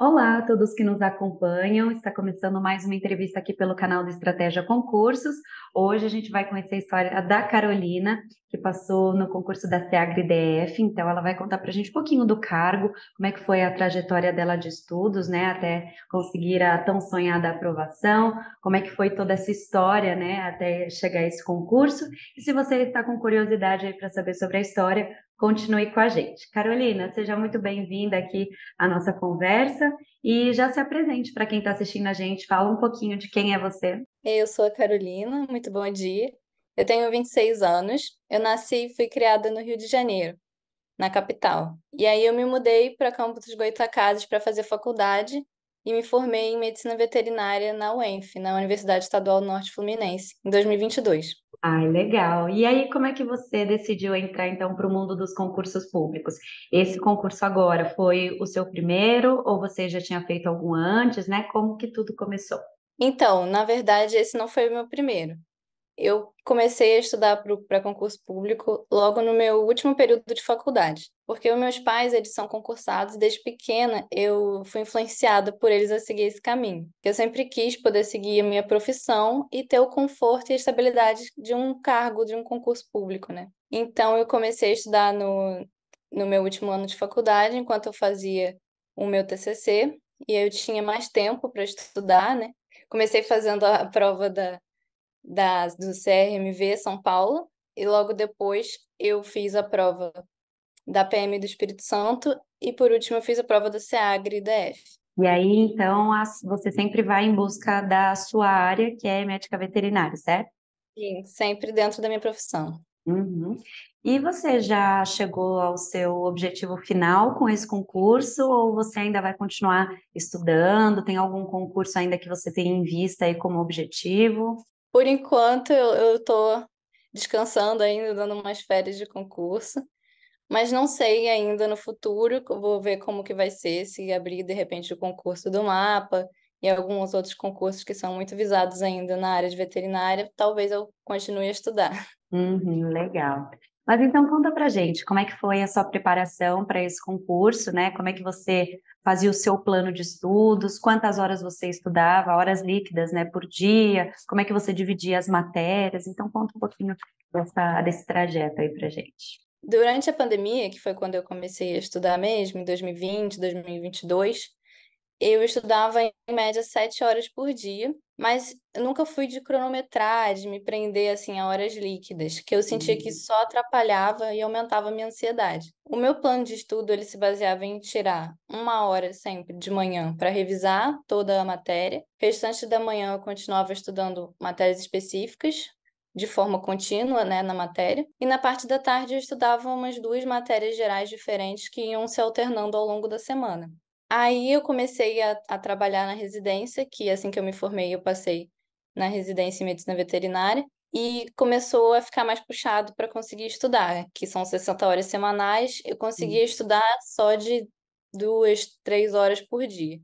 Olá a todos que nos acompanham. Está começando mais uma entrevista aqui pelo canal do Estratégia Concursos. Hoje a gente vai conhecer a história da Carolina, que passou no concurso da SEAGRE-DF. Então, ela vai contar para a gente um pouquinho do cargo, como é que foi a trajetória dela de estudos, né, até conseguir a tão sonhada aprovação, como é que foi toda essa história, né, até chegar a esse concurso. E se você está com curiosidade aí para saber sobre a história, continue com a gente. Carolina, seja muito bem-vinda aqui à nossa conversa e já se apresente para quem está assistindo a gente, fala um pouquinho de quem é você. Eu sou a Carolina, muito bom dia. Eu tenho 26 anos, eu nasci e fui criada no Rio de Janeiro, na capital. E aí eu me mudei para Campos dos Goitacazes para fazer faculdade e me formei em medicina veterinária na UENF, na Universidade Estadual Norte Fluminense, em 2022. Ah, legal. E aí, como é que você decidiu entrar então para o mundo dos concursos públicos? Esse concurso agora foi o seu primeiro ou você já tinha feito algum antes, né? Como que tudo começou? Então, na verdade, esse não foi o meu primeiro. Eu comecei a estudar para concurso público logo no meu último período de faculdade porque os meus pais, eles são concursados desde pequena eu fui influenciada por eles a seguir esse caminho. Eu sempre quis poder seguir a minha profissão e ter o conforto e a estabilidade de um cargo, de um concurso público, né? Então eu comecei a estudar no, no meu último ano de faculdade, enquanto eu fazia o meu TCC, e eu tinha mais tempo para estudar, né? Comecei fazendo a prova da, da, do CRMV São Paulo, e logo depois eu fiz a prova da PM do Espírito Santo e por último eu fiz a prova do SEAGRE e DF. E aí, então, você sempre vai em busca da sua área, que é médica veterinária, certo? Sim, sempre dentro da minha profissão. Uhum. E você já chegou ao seu objetivo final com esse concurso ou você ainda vai continuar estudando? Tem algum concurso ainda que você tem em vista aí como objetivo? Por enquanto, eu estou descansando ainda, dando umas férias de concurso. Mas não sei ainda no futuro, vou ver como que vai ser, se abrir de repente o concurso do mapa e alguns outros concursos que são muito visados ainda na área de veterinária, talvez eu continue a estudar. Uhum, legal. Mas então conta pra gente, como é que foi a sua preparação para esse concurso, né? Como é que você fazia o seu plano de estudos, quantas horas você estudava, horas líquidas, né, por dia, como é que você dividia as matérias? Então conta um pouquinho dessa, desse trajeto aí pra gente durante a pandemia, que foi quando eu comecei a estudar mesmo, em 2020, 2022, eu estudava em média sete horas por dia, mas nunca fui de cronometrar, de me prender assim a horas líquidas, que eu sentia que uhum. só atrapalhava e aumentava a minha ansiedade. O meu plano de estudo ele se baseava em tirar uma hora sempre de manhã para revisar toda a matéria, o restante da manhã eu continuava estudando matérias específicas de forma contínua né, na matéria. E na parte da tarde eu estudava umas duas matérias gerais diferentes que iam se alternando ao longo da semana. Aí eu comecei a, a trabalhar na residência, que assim que eu me formei eu passei na residência em medicina veterinária e começou a ficar mais puxado para conseguir estudar, que são 60 horas semanais. Eu conseguia estudar só de duas, três horas por dia.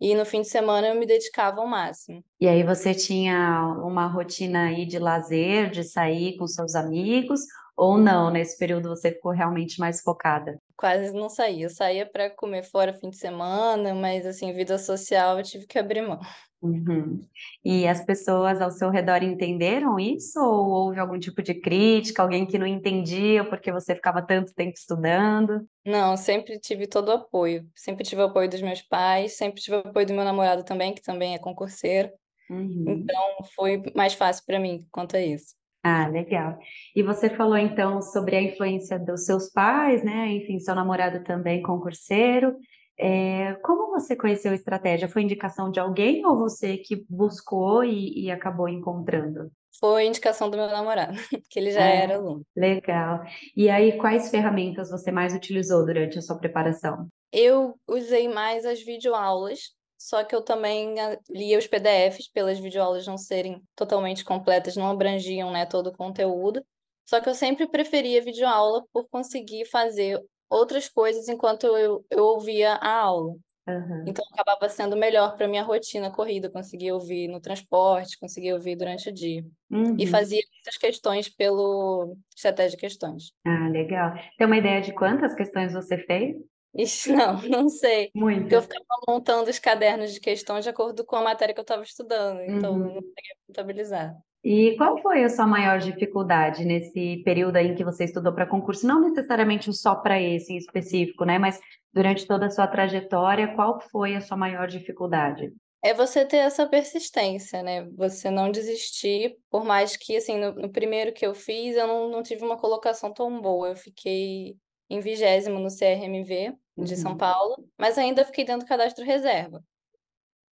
E no fim de semana eu me dedicava ao máximo. E aí você tinha uma rotina aí de lazer, de sair com seus amigos, ou não, nesse né? período você ficou realmente mais focada? Quase não saía. Eu saía para comer fora fim de semana, mas assim, vida social eu tive que abrir mão. Uhum. E as pessoas ao seu redor entenderam isso? Ou houve algum tipo de crítica, alguém que não entendia porque você ficava tanto tempo estudando? Não, sempre tive todo o apoio. Sempre tive o apoio dos meus pais, sempre tive o apoio do meu namorado também, que também é concurseiro. Uhum. Então foi mais fácil para mim quanto a isso. Ah, legal. E você falou então sobre a influência dos seus pais, né? Enfim, seu namorado também concurseiro. É, como você conheceu a estratégia? Foi indicação de alguém ou você que buscou e, e acabou encontrando? Foi indicação do meu namorado, que ele já é, era aluno. Legal. E aí, quais ferramentas você mais utilizou durante a sua preparação? Eu usei mais as videoaulas só que eu também ah, lia os PDFs pelas videoaulas não serem totalmente completas, não abrangiam né, todo o conteúdo. Só que eu sempre preferia videoaula por conseguir fazer outras coisas enquanto eu, eu ouvia a aula. Uhum. Então acabava sendo melhor para minha rotina corrida, conseguia ouvir no transporte, conseguia ouvir durante o dia. Uhum. E fazia muitas questões pelo estratégia de questões. Ah, legal. Tem uma ideia de quantas questões você fez? isso não, não sei. Muito. Porque eu ficava montando os cadernos de questões de acordo com a matéria que eu estava estudando, então uhum. não conseguia contabilizar. E qual foi a sua maior dificuldade nesse período aí em que você estudou para concurso? Não necessariamente só para esse em específico, né? Mas durante toda a sua trajetória, qual foi a sua maior dificuldade? É você ter essa persistência, né? Você não desistir, por mais que, assim, no, no primeiro que eu fiz, eu não, não tive uma colocação tão boa. Eu fiquei em vigésimo no CRMV de uhum. São Paulo, mas ainda fiquei dentro do cadastro reserva.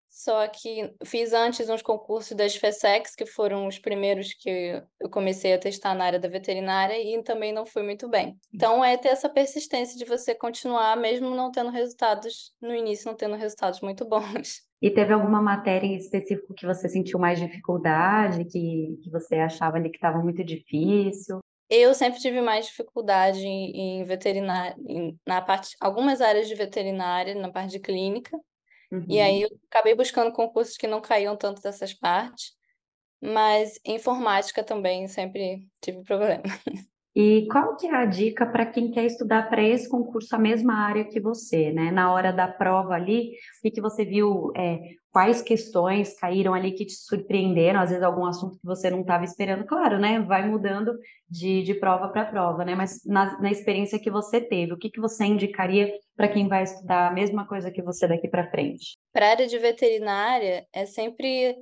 Só que fiz antes uns concursos das FESEX, que foram os primeiros que eu comecei a testar na área da veterinária, e também não fui muito bem. Então, é ter essa persistência de você continuar, mesmo não tendo resultados, no início, não tendo resultados muito bons. E teve alguma matéria em específico que você sentiu mais dificuldade, que, que você achava ali que estava muito difícil? Eu sempre tive mais dificuldade em, em veterinária, em, na parte, algumas áreas de veterinária, na parte de clínica. Uhum. E aí eu acabei buscando concursos que não caíam tanto dessas partes. Mas informática também sempre tive problema. E qual que é a dica para quem quer estudar para esse concurso a mesma área que você, né? Na hora da prova ali, o que você viu, é, quais questões caíram ali que te surpreenderam, às vezes algum assunto que você não estava esperando, claro, né? Vai mudando de, de prova para prova, né? Mas na, na, experiência que você teve, o que, que você indicaria para quem vai estudar a mesma coisa que você daqui para frente? Para a área de veterinária, é sempre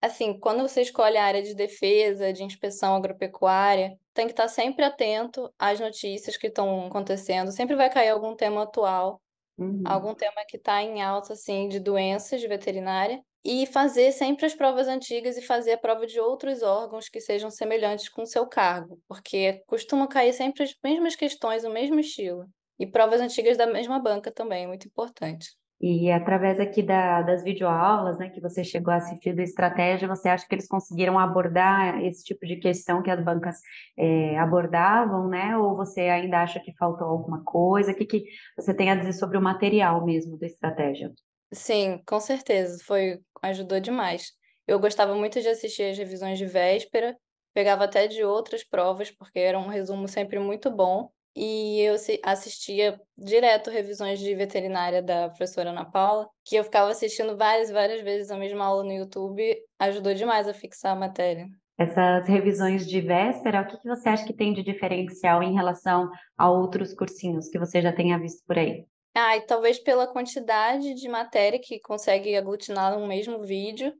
assim, quando você escolhe a área de defesa, de inspeção agropecuária, tem que estar sempre atento às notícias que estão acontecendo. Sempre vai cair algum tema atual, uhum. algum tema que está em alta, assim, de doenças de veterinária. E fazer sempre as provas antigas e fazer a prova de outros órgãos que sejam semelhantes com o seu cargo, porque costuma cair sempre as mesmas questões, o mesmo estilo. E provas antigas da mesma banca também, muito importante. E através aqui da, das videoaulas, né, que você chegou a assistir do Estratégia, você acha que eles conseguiram abordar esse tipo de questão que as bancas é, abordavam, né? Ou você ainda acha que faltou alguma coisa? O que, que você tem a dizer sobre o material mesmo do Estratégia? Sim, com certeza, foi ajudou demais. Eu gostava muito de assistir as revisões de véspera, pegava até de outras provas, porque era um resumo sempre muito bom e eu assistia direto revisões de veterinária da professora Ana Paula, que eu ficava assistindo várias, várias vezes a mesma aula no YouTube, ajudou demais a fixar a matéria. Essas revisões de véspera, o que, você acha que tem de diferencial em relação a outros cursinhos que você já tenha visto por aí? Ah, e talvez pela quantidade de matéria que consegue aglutinar um mesmo vídeo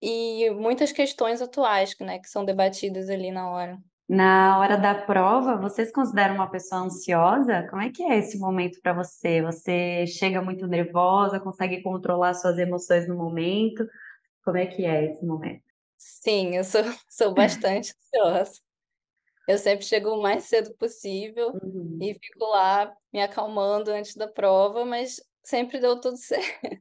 e muitas questões atuais né, que são debatidas ali na hora. Na hora da prova, vocês consideram uma pessoa ansiosa? Como é que é esse momento para você? Você chega muito nervosa, consegue controlar suas emoções no momento? Como é que é esse momento? Sim, eu sou, sou bastante ansiosa. Eu sempre chego o mais cedo possível uhum. e fico lá me acalmando antes da prova, mas sempre deu tudo certo.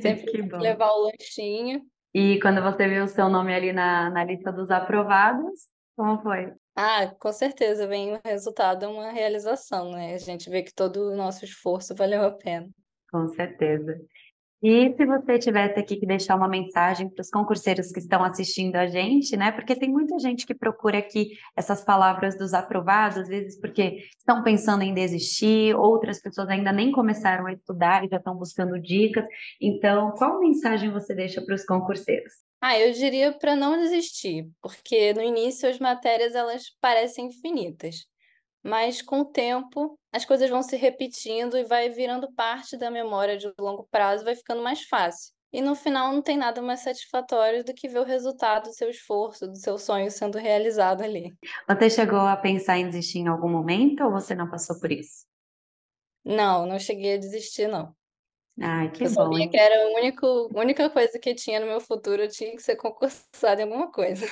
Sempre que levar o lanchinho. E quando você viu o seu nome ali na, na lista dos aprovados, como foi? Ah, com certeza, vem o resultado, uma realização, né? A gente vê que todo o nosso esforço valeu a pena. Com certeza. E se você tivesse aqui que deixar uma mensagem para os concurseiros que estão assistindo a gente, né? Porque tem muita gente que procura aqui essas palavras dos aprovados, às vezes porque estão pensando em desistir, outras pessoas ainda nem começaram a estudar e já estão buscando dicas. Então, qual mensagem você deixa para os concurseiros? Ah, eu diria para não desistir, porque no início as matérias elas parecem infinitas, mas com o tempo as coisas vão se repetindo e vai virando parte da memória de longo prazo, vai ficando mais fácil. E no final não tem nada mais satisfatório do que ver o resultado do seu esforço, do seu sonho sendo realizado ali. Você chegou a pensar em desistir em algum momento ou você não passou por isso? Não, não cheguei a desistir, não. Ai, que eu bom. sabia que era a único, única coisa que tinha no meu futuro, eu tinha que ser concursada em alguma coisa.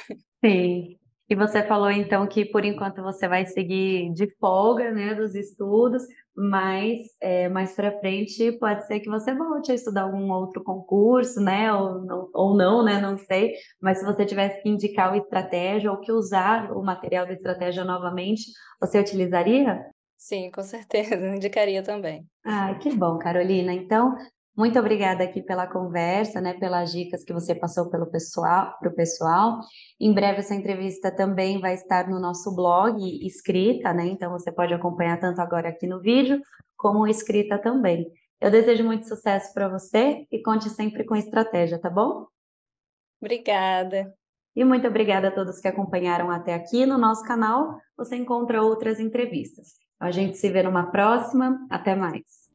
Sim. E você falou então que por enquanto você vai seguir de folga, né, dos estudos, mas é, mais para frente pode ser que você volte a estudar algum outro concurso, né, ou não, ou não, né, não sei. Mas se você tivesse que indicar o estratégia ou que usar o material da estratégia novamente, você utilizaria? Sim, com certeza, indicaria também. Ah, que bom, Carolina. Então, muito obrigada aqui pela conversa, né, pelas dicas que você passou pessoal, para o pessoal. Em breve essa entrevista também vai estar no nosso blog escrita, né? Então você pode acompanhar tanto agora aqui no vídeo como escrita também. Eu desejo muito sucesso para você e conte sempre com estratégia, tá bom? Obrigada. E muito obrigada a todos que acompanharam até aqui no nosso canal. Você encontra outras entrevistas. A gente se vê numa próxima. Até mais.